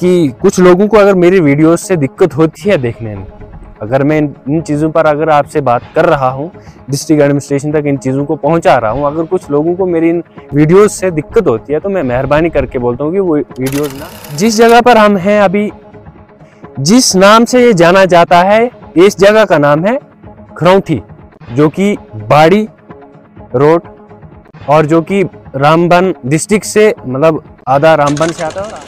कि कुछ लोगों को अगर मेरी वीडियोस से दिक्कत होती है देखने में अगर मैं इन चीज़ों पर अगर आपसे बात कर रहा हूँ डिस्ट्रिक्ट एडमिनिस्ट्रेशन तक इन चीज़ों को पहुँचा रहा हूँ अगर कुछ लोगों को मेरी इन वीडियोस से दिक्कत होती है तो मैं मेहरबानी करके बोलता हूँ कि वो वीडियोस ना जिस जगह पर हम हैं अभी जिस नाम से ये जाना जाता है इस जगह का नाम है खरौठी जो कि बाड़ी रोड और जो कि रामबन डिस्ट्रिक्ट से मतलब आधा रामबन से आता है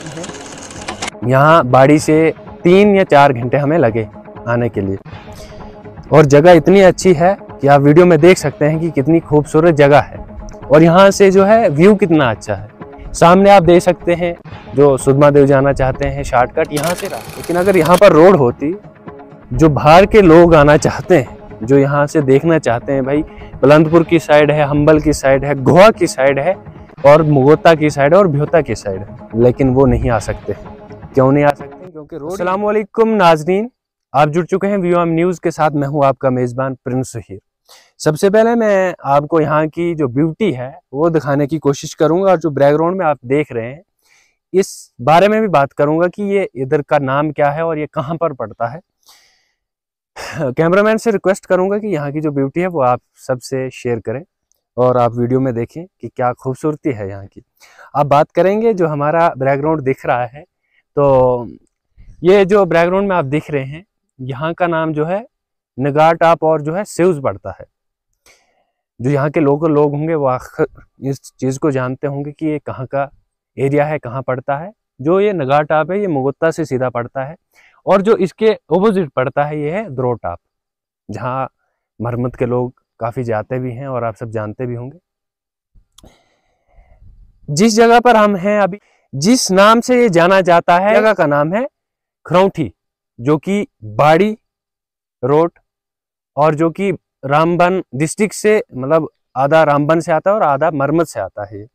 यहाँ बाड़ी से तीन या चार घंटे हमें लगे आने के लिए और जगह इतनी अच्छी है कि आप वीडियो में देख सकते हैं कि कितनी खूबसूरत जगह है और यहाँ से जो है व्यू कितना अच्छा है सामने आप देख सकते हैं जो सुदमा देव जाना चाहते हैं शॉर्टकट यहाँ से रहा लेकिन अगर यहाँ पर रोड होती जो बाहर के लोग आना चाहते हैं जो यहाँ से देखना चाहते हैं भाई बुलंदपुर की साइड है हम्बल की साइड है गोवा की साइड है और मुगोता की साइड है और भ्योता की साइड है लेकिन वो नहीं आ सकते क्यों नहीं आ सकते क्योंकि रोड नाजरीन आप जुड़ चुके हैं वी एम न्यूज़ के साथ मैं हूँ आपका मेज़बान प्रिंस सुहीर सबसे पहले मैं आपको यहाँ की जो ब्यूटी है वो दिखाने की कोशिश करूँगा और जो बैकग्राउंड में आप देख रहे हैं इस बारे में भी बात करूँगा कि ये इधर का नाम क्या है और ये कहाँ पर पड़ता है कैमरामैन से रिक्वेस्ट करूँगा कि यहाँ की जो ब्यूटी है वो आप सबसे शेयर करें और आप वीडियो में देखें कि क्या खूबसूरती है यहाँ की अब बात करेंगे जो हमारा बैकग्राउंड दिख रहा है तो ये जो बैकग्राउंड में आप दिख रहे हैं यहाँ का नाम जो है नगार टाप और जो है सेव्स पड़ता है जो यहाँ के लोकल लोग होंगे वो इस चीज़ को जानते होंगे कि ये कहाँ का एरिया है कहाँ पड़ता है जो ये नगार टाप है ये मुगुत्ता से सीधा पड़ता है और जो इसके ओपोजिट पड़ता है ये है द्रो टाप जहाँ मरम्मत के लोग काफ़ी जाते भी हैं और आप सब जानते भी होंगे जिस जगह पर हम हैं अभी जिस नाम से ये जाना जाता है जगह का नाम है खरौठी जो कि बाड़ी रोड और जो कि रामबन डिस्ट्रिक्ट से मतलब आधा रामबन से आता है और आधा मरमत से आता है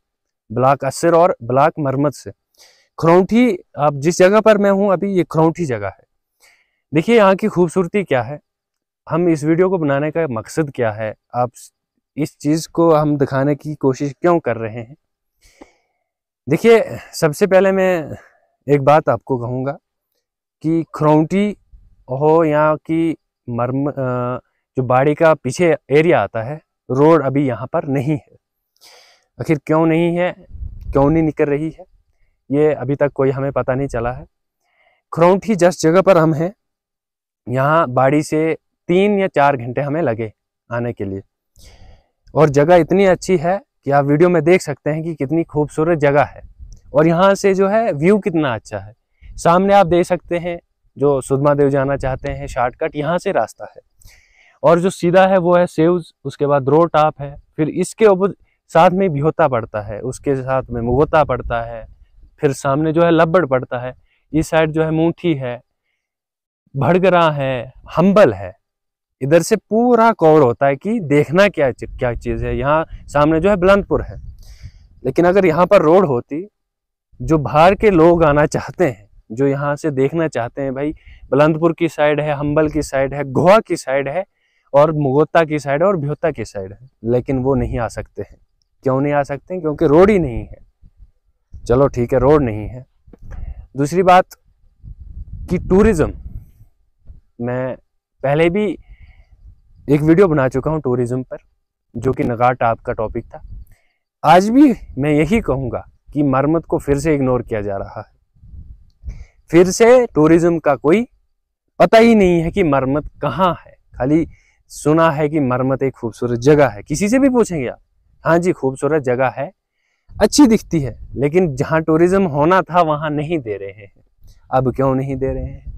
ब्लॉक असर और ब्लॉक मरमत से खरौठी अब जिस जगह पर मैं हूँ अभी ये खरौठी जगह है देखिए यहाँ की खूबसूरती क्या है हम इस वीडियो को बनाने का मकसद क्या है आप इस चीज़ को हम दिखाने की कोशिश क्यों कर रहे हैं देखिए सबसे पहले मैं एक बात आपको कहूँगा कि खरौटी हो यहाँ की मरम जो बाड़ी का पीछे एरिया आता है रोड अभी यहाँ पर नहीं है आखिर क्यों नहीं है क्यों नहीं निकल रही है ये अभी तक कोई हमें पता नहीं चला है खरौटी जस्ट जगह पर हम हैं यहाँ बाड़ी से तीन या चार घंटे हमें लगे आने के लिए और जगह इतनी अच्छी है कि आप वीडियो में देख सकते हैं कि कितनी खूबसूरत जगह है और यहाँ से जो है व्यू कितना अच्छा है सामने आप देख सकते हैं जो सुदमा देव जाना चाहते हैं शॉर्टकट यहाँ से रास्ता है और जो सीधा है वो है सेव्ज उसके बाद रो टाप है फिर इसके ऊपर साथ में भिहोता पड़ता है उसके साथ में मुगोता पड़ता है फिर सामने जो है लब्बड़ पड़ता है इस साइड जो है मूठी है भड़गरा है हम्बल है इधर से पूरा कवर होता है कि देखना क्या क्या चीज़ है यहाँ सामने जो है बुलंदपुर है लेकिन अगर यहाँ पर रोड होती जो बाहर के लोग आना चाहते हैं जो यहाँ से देखना चाहते हैं भाई बुलंदपुर की साइड है हम्बल की साइड है गोवा की साइड है और मुगोता की साइड है और भ्योता की साइड है लेकिन वो नहीं आ सकते हैं क्यों नहीं आ सकते हैं क्योंकि रोड ही नहीं है चलो ठीक है रोड नहीं है दूसरी बात कि टूरिज़्म मैं पहले भी एक वीडियो बना चुका हूँ टूरिज़्म पर जो कि नगाट आपका टॉपिक था आज भी मैं यही कहूँगा कि मरम्मत को फिर से इग्नोर किया जा रहा है फिर से टूरिज़्म का कोई पता ही नहीं है कि मरम्मत कहाँ है खाली सुना है कि मरम्मत एक खूबसूरत जगह है किसी से भी पूछेंगे आप हाँ जी खूबसूरत जगह है अच्छी दिखती है लेकिन जहाँ टूरिज़्म होना था वहाँ नहीं दे रहे हैं अब क्यों नहीं दे रहे हैं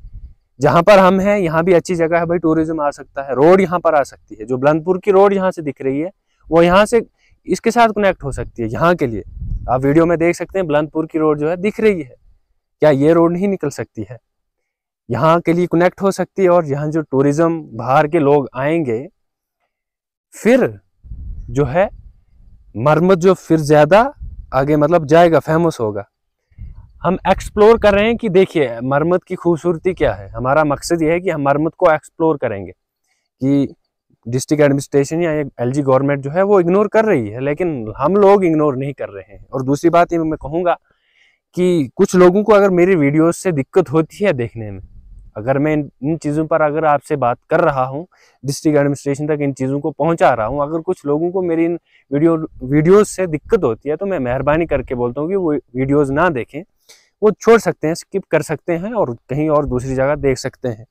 जहां पर हम हैं यहाँ भी अच्छी जगह है भाई टूरिज्म आ सकता है रोड यहाँ पर आ सकती है जो बुलंदपुर की रोड यहाँ से दिख रही है वो यहाँ से इसके साथ कनेक्ट हो सकती है यहाँ के लिए आप वीडियो में देख सकते हैं बुलंदपुर की रोड जो है दिख रही है क्या ये रोड नहीं निकल सकती है यहाँ के लिए कनेक्ट हो सकती है और यहाँ जो टूरिज्म बाहर के लोग आएंगे फिर जो है मरम्मत जो फिर ज़्यादा आगे मतलब जाएगा फेमस होगा हम एक्सप्लोर कर रहे हैं कि देखिए मरम्मत की खूबसूरती क्या है हमारा मकसद ये है कि हम मरम्मत को एक्सप्लोर करेंगे कि डिस्ट्रिक्ट एडमिनिस्ट्रेशन या एल जी गवर्नमेंट जो है वो इग्नोर कर रही है लेकिन हम लोग इग्नोर नहीं कर रहे हैं और दूसरी बात ये मैं कहूँगा कि कुछ लोगों को अगर मेरी वीडियोस से दिक्कत होती है देखने में अगर मैं इन, इन चीज़ों पर अगर आपसे बात कर रहा हूँ डिस्ट्रिक्ट एडमिनिस्ट्रेशन तक इन चीज़ों को पहुँचा रहा हूँ अगर कुछ लोगों को मेरी इन वीडियो वीडियोज़ से दिक्कत होती है तो मैं मेहरबानी करके बोलता हूँ कि वो वीडियोज़ ना देखें वो छोड़ सकते हैं स्किप कर सकते हैं और कहीं और दूसरी जगह देख सकते हैं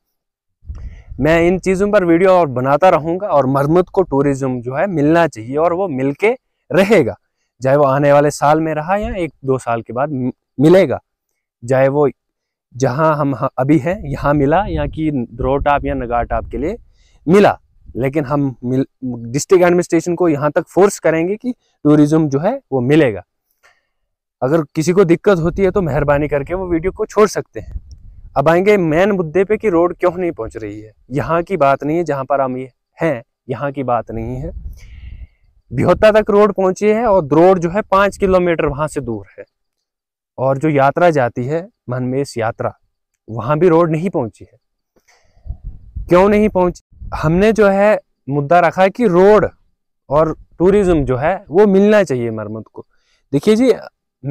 मैं इन चीज़ों पर वीडियो और बनाता रहूँगा और मरम्मत को टूरिज़्म जो है मिलना चाहिए और वो मिल के रहेगा चाहे वो आने वाले साल में रहा या एक दो साल के बाद मिलेगा चाहे वो जहाँ हम अभी हैं यहाँ मिला या कि द्रो टाप या नगा टाप के लिए मिला लेकिन हम डिस्ट्रिक्ट एडमिनिस्ट्रेशन को यहाँ तक फोर्स करेंगे कि टूरिज़्म जो है वो मिलेगा अगर किसी को दिक्कत होती है तो मेहरबानी करके वो वीडियो को छोड़ सकते हैं अब आएंगे मेन मुद्दे पे कि रोड क्यों नहीं पहुंच रही है यहाँ की बात नहीं है जहाँ पर हम ये हैं यहाँ की बात नहीं है बिहोता तक रोड पहुंची है और रोड जो है पाँच किलोमीटर वहाँ से दूर है और जो यात्रा जाती है मनमेश यात्रा वहाँ भी रोड नहीं पहुंची है क्यों नहीं पहुंची हमने जो है मुद्दा रखा है कि रोड और टूरिज्म जो है वो मिलना चाहिए मरम्मत को देखिए जी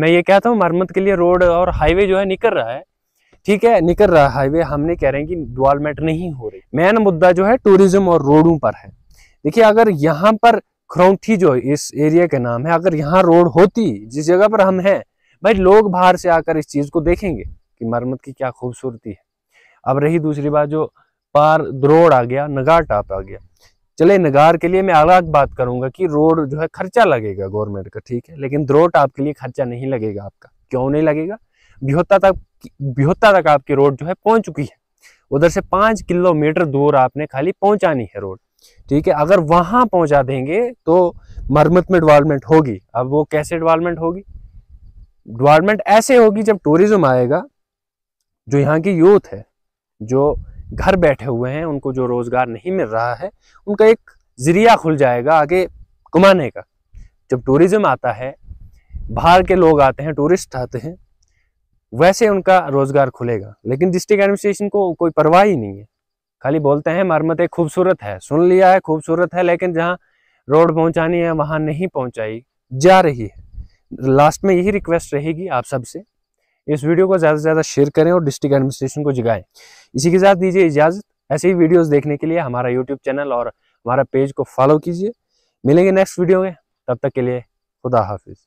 मैं ये कहता हूँ मरम्मत के लिए रोड और हाईवे जो है निकल रहा है ठीक है निकल रहा है हाईवे हमने कह रहे हैं कि डॉलमेट नहीं हो रही मेन मुद्दा जो है टूरिज्म और रोडों पर है देखिए अगर यहाँ पर खरौठी जो इस एरिया के नाम है अगर यहाँ रोड होती जिस जगह पर हम हैं भाई लोग बाहर से आकर इस चीज़ को देखेंगे कि मरम्मत की क्या खूबसूरती है अब रही दूसरी बात जो पार द्रोड़ आ गया नगार टाप आ गया चले नगार के लिए मैं अलग बात करूंगा कि रोड जो है खर्चा लगेगा गवर्नमेंट का ठीक है लेकिन द्रोट आपके लिए खर्चा नहीं लगेगा आपका क्यों नहीं लगेगा बिहोता तक बिहोता तक आपकी रोड जो है पहुंच चुकी है उधर से पाँच किलोमीटर दूर आपने खाली पहुंचानी है रोड ठीक है अगर वहां पहुंचा देंगे तो मरम्मत में डिवालमेंट होगी अब वो कैसे डिवालमेंट होगी डिवालमेंट ऐसे होगी जब टूरिज्म आएगा जो यहाँ की यूथ है जो घर बैठे हुए हैं उनको जो रोज़गार नहीं मिल रहा है उनका एक ज़रिया खुल जाएगा आगे कमाने का जब टूरिज़्म आता है बाहर के लोग आते हैं टूरिस्ट आते हैं वैसे उनका रोज़गार खुलेगा लेकिन डिस्ट्रिक्ट एडमिनिस्ट्रेशन को कोई परवाह ही नहीं है खाली बोलते हैं मरम्मत एक खूबसूरत है सुन लिया है खूबसूरत है लेकिन जहाँ रोड पहुँचानी है वहाँ नहीं पहुँचाई जा रही है लास्ट में यही रिक्वेस्ट रहेगी आप सबसे इस वीडियो को ज़्यादा से ज़्यादा शेयर करें और डिस्ट्रिक्ट एडमिनिस्ट्रेशन को जगाएं इसी के साथ दीजिए इजाज़त ऐसे ही वीडियोज देखने के लिए हमारा यूट्यूब चैनल और हमारा पेज को फॉलो कीजिए मिलेंगे नेक्स्ट वीडियो में तब तक के लिए खुदा हाफिज़